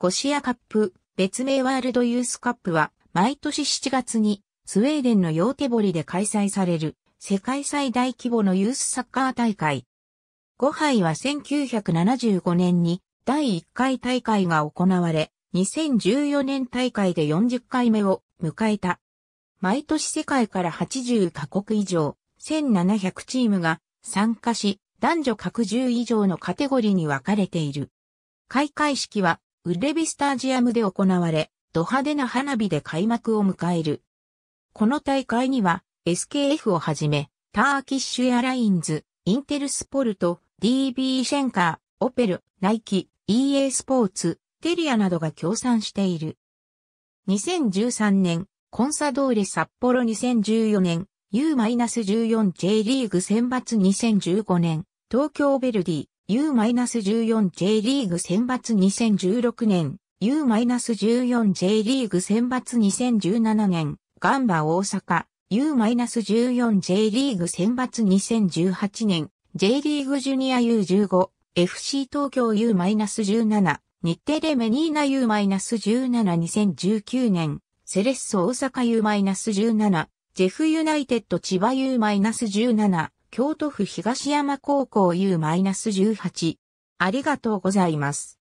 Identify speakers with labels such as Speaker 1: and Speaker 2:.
Speaker 1: コシアカップ、別名ワールドユースカップは、毎年7月に、スウェーデンのヨーテボリで開催される、世界最大規模のユースサッカー大会。5杯は1975年に、第1回大会が行われ、2014年大会で40回目を迎えた。毎年世界から80カ国以上、1700チームが参加し、男女各10以上のカテゴリーに分かれている。開会式はウレビスタジアムで行われ、ド派手な花火で開幕を迎える。この大会には、SKF をはじめ、ターキッシュエアラインズ、インテルスポルト、DB シェンカー、オペル、ナイキ、EA スポーツ、テリアなどが協賛している。2013年、コンサドーレ札幌2014年、U-14J リーグ選抜2015年、東京ベルディ、U-14J リーグ選抜2016年、U-14J リーグ選抜2017年、ガンバ大阪、U-14J リーグ選抜2018年、J リーグジュニア U15、FC 東京 U-17、日テレメニーナ U-172019 年、セレッソ大阪 U-17、ジェフユナイテッド千葉 U-17、京都府東山高校 U-18。ありがとうございます。